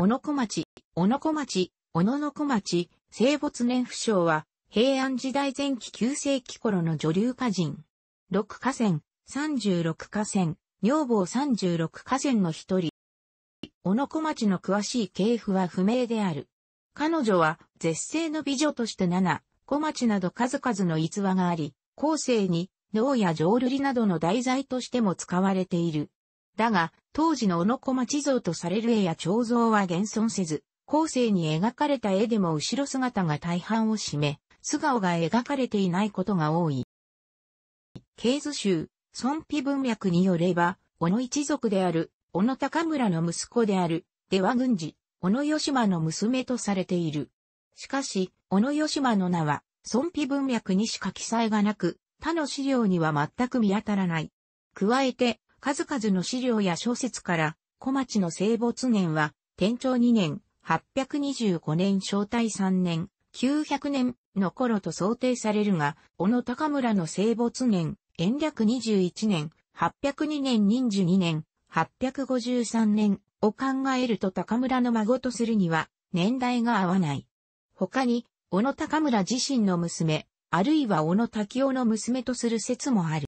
小野小町、小野小町、小野の小町、生没年不詳は、平安時代前期9世紀頃の女流歌人。歌河川、十六河川、女房三十六河川の一人。小野小町の詳しい系譜は不明である。彼女は絶世の美女として七、小町など数々の逸話があり、後世に、脳や浄瑠璃などの題材としても使われている。だが、当時の小野小町像とされる絵や彫像は現存せず、後世に描かれた絵でも後ろ姿が大半を占め、素顔が描かれていないことが多い。ー図集、孫碑文脈によれば、小野一族である、小野高村の息子である、出羽軍司、小野義間の娘とされている。しかし、小野義間の名は、孫碑文脈にしか記載がなく、他の資料には全く見当たらない。加えて、数々の資料や小説から、小町の生没年は、天長2年、825年正体3年、900年の頃と想定されるが、小野高村の生没年、延暦21年、802年任寿2年、853年を考えると高村の孫とするには、年代が合わない。他に、小野高村自身の娘、あるいは小野滝雄の娘とする説もある。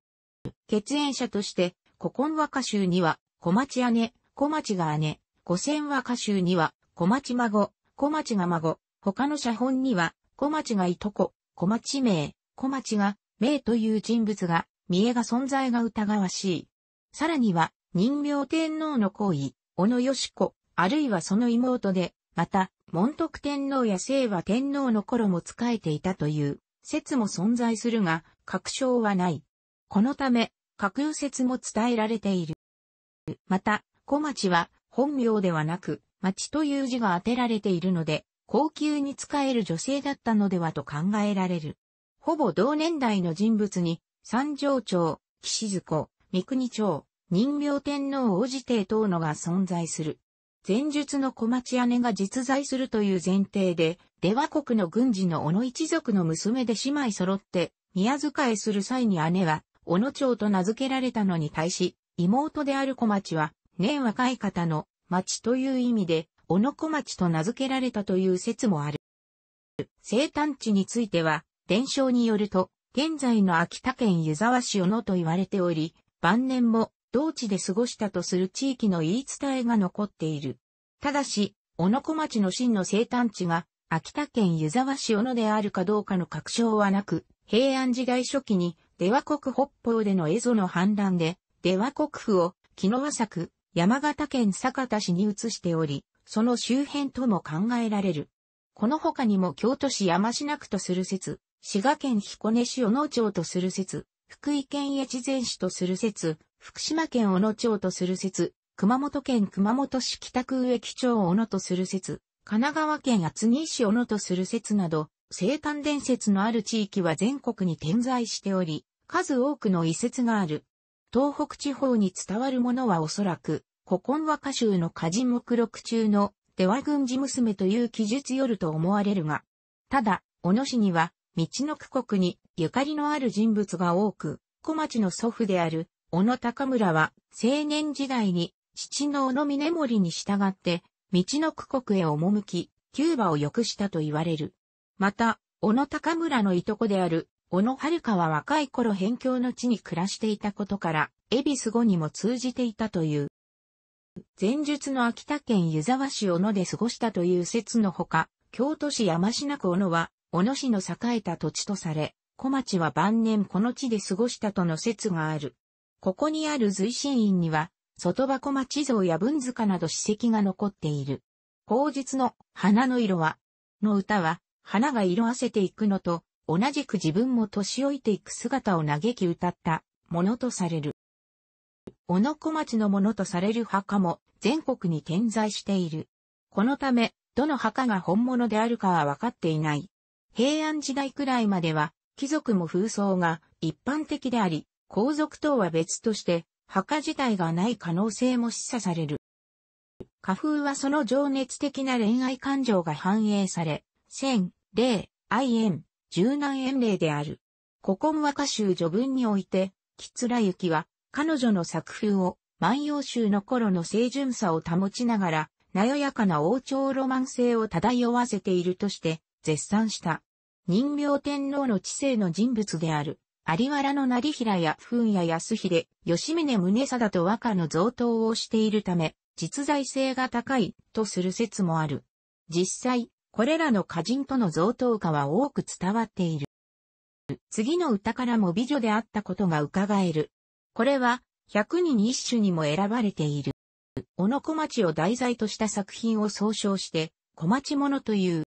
血縁者として、古今和歌集には、小町姉、小町が姉、古仙和歌集には、小町孫、小町が孫、他の写本には、小町がいとこ、小町名、小町が、名という人物が、見えが存在が疑わしい。さらには、人名天皇の皇位、小野義子、あるいはその妹で、また、門徳天皇や清和天皇の頃も仕えていたという説も存在するが、確証はない。このため、架空説も伝えられている。また、小町は本名ではなく、町という字が当てられているので、高級に使える女性だったのではと考えられる。ほぼ同年代の人物に、三条町、岸津三国町、人形天皇王子帝等のが存在する。前述の小町姉が実在するという前提で、出羽国の軍事の小野一族の娘で姉妹揃って、宮遣いする際に姉は、小野町と名付けられたのに対し、妹である小町は、年若い方の町という意味で、小野小町と名付けられたという説もある。生誕地については、伝承によると、現在の秋田県湯沢市小野と言われており、晩年も同地で過ごしたとする地域の言い伝えが残っている。ただし、小野小町の真の生誕地が秋田県湯沢市小野であるかどうかの確証はなく、平安時代初期に出羽国北方での蝦夷の反乱で、出羽国府を、木の和作、山形県酒田市に移しており、その周辺とも考えられる。この他にも京都市山科区とする説、滋賀県彦根市小野町とする説、福井県越前市とする説、福島県小野町とする説、熊本県熊本市北区植木町小野とする説、神奈川県厚木市小野とする説など、生誕伝説のある地域は全国に点在しており、数多くの遺説がある。東北地方に伝わるものはおそらく、古今和歌集の歌人目録中の、出羽軍事娘という記述よると思われるが、ただ、小野市には、道の区国にゆかりのある人物が多く、小町の祖父である小野高村は青年時代に父の小野峰森に従って道の区国へ赴き、キューバを良くしたと言われる。また、小野高村のいとこである小野遥は若い頃辺境の地に暮らしていたことから、恵比寿語にも通じていたという。前述の秋田県湯沢市小野で過ごしたという説のほか、京都市山科区小野は、小野市の栄えた土地とされ、小町は晩年この地で過ごしたとの説がある。ここにある随神院には、外箱町像や文塚など史跡が残っている。後日の花の色は、の歌は、花が色あせていくのと、同じく自分も年老いていく姿を嘆き歌ったものとされる。小野小町のものとされる墓も全国に点在している。このため、どの墓が本物であるかは分かっていない。平安時代くらいまでは、貴族も風葬が一般的であり、皇族とは別として、墓自体がない可能性も示唆される。花風はその情熱的な恋愛感情が反映され、千、霊、愛縁、柔軟遠霊である。古今和歌集序文において、木ゆきは、彼女の作風を、万葉集の頃の清純さを保ちながら、なよやかな王朝ロマン性を漂わせているとして、絶賛した。人名天皇の知性の人物である、有原の成平や文や康秀、吉峰宗貞と和歌の贈答をしているため、実在性が高いとする説もある。実際、これらの歌人との贈答歌は多く伝わっている。次の歌からも美女であったことが伺える。これは、百人一首にも選ばれている。小野小町を題材とした作品を総称して、小町物という、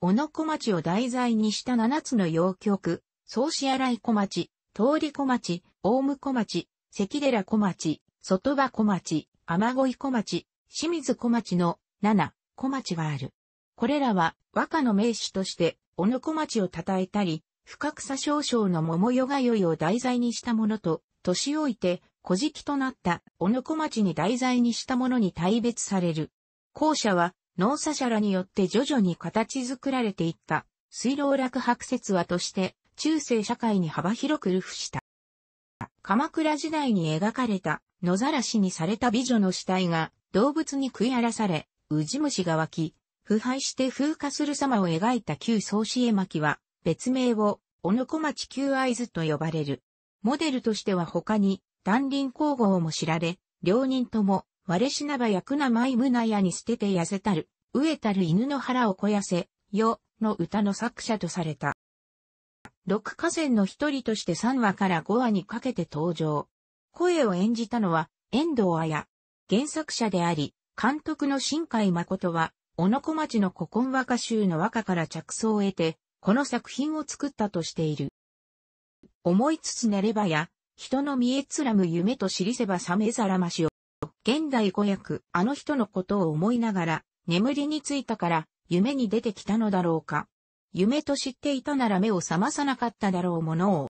小野小町を題材にした七つの洋曲、総支洗い小町、通り小町、大向小町、関寺小町、外場小町、雨乞い小町、清水小町の七小町がある。これらは和歌の名手として、小野小町を称えたり、深草少々の桃よがよいを題材にしたものと、年老いて、古事記となった小野小町に題材にしたものに大別される。後者は、農作者らによって徐々に形作られていった、水老落白説話として、中世社会に幅広く流布した。鎌倉時代に描かれた野ざらしにされた美女の死体が動物に食い荒らされ、ウジ虫が湧き、腐敗して風化する様を描いた旧宗司絵巻は、別名を、小野小町旧合図と呼ばれる。モデルとしては他に、断林皇后も知られ、両人とも、我しなばやくなまいむなやに捨てて痩せたる、飢えたる犬の腹を肥やせ、よ、の歌の作者とされた。六河川の一人として3話から5話にかけて登場。声を演じたのは、遠藤綾。原作者であり、監督の新海誠は、小野小町の古今和歌集の和歌から着想を得て、この作品を作ったとしている。思いつつ寝ればや、人の見えつらむ夢と知りせば覚めざらましを。現代語訳、あの人のことを思いながら、眠りについたから、夢に出てきたのだろうか。夢と知っていたなら目を覚まさなかっただろうものを。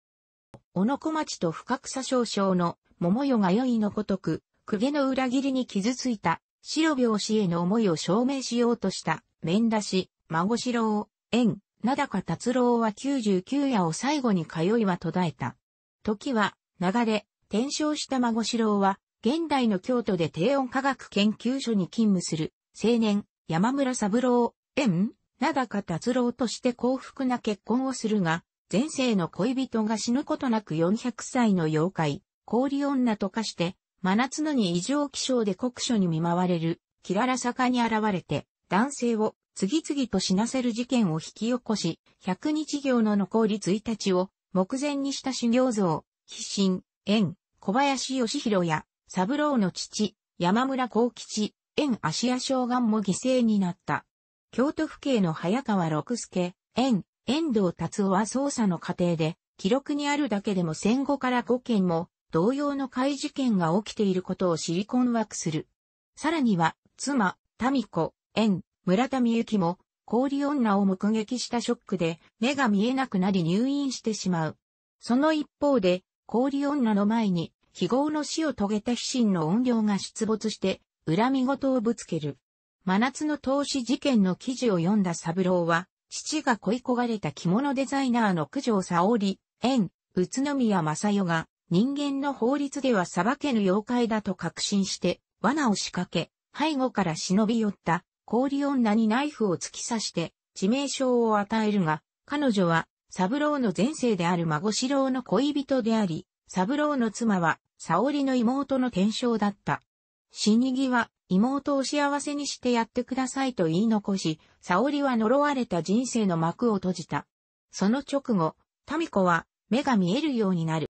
小野小町と深草少将の桃代がいのごとく、公家の裏切りに傷ついた白拍子への思いを証明しようとした、面出し、孫四郎、縁、名高達郎は99夜を最後に通いは途絶えた。時は、流れ、転生した孫四郎は、現代の京都で低温科学研究所に勤務する、青年、山村三郎、縁、名高達郎として幸福な結婚をするが、前世の恋人が死ぬことなく400歳の妖怪、氷女と化して、真夏のに異常気象で酷暑に見舞われる、キララ坂に現れて、男性を次々と死なせる事件を引き起こし、100日行の残り1日を目前にした修行像、必心、縁、小林義弘や、三郎の父、山村幸吉、縁芦屋小岸も犠牲になった。京都府警の早川六助、縁、遠藤達夫は捜査の過程で、記録にあるだけでも戦後から5件も、同様の怪事件が起きていることをシリコン枠する。さらには、妻、民子、縁、村田美幸も、氷女を目撃したショックで、目が見えなくなり入院してしまう。その一方で、氷女の前に、非業の死を遂げた飛神の怨霊が出没して、恨み事をぶつける。真夏の投資事件の記事を読んだ三郎は、父が恋焦がれた着物デザイナーの九条沙織、縁、宇都宮正代が、人間の法律では裁けぬ妖怪だと確信して、罠を仕掛け、背後から忍び寄った氷女にナイフを突き刺して、致命傷を与えるが、彼女は、サブローの前世である孫四郎の恋人であり、サブローの妻は、沙織の妹の天章だった。死に際、妹を幸せにしてやってくださいと言い残し、沙織は呪われた人生の幕を閉じた。その直後、民子は目が見えるようになる。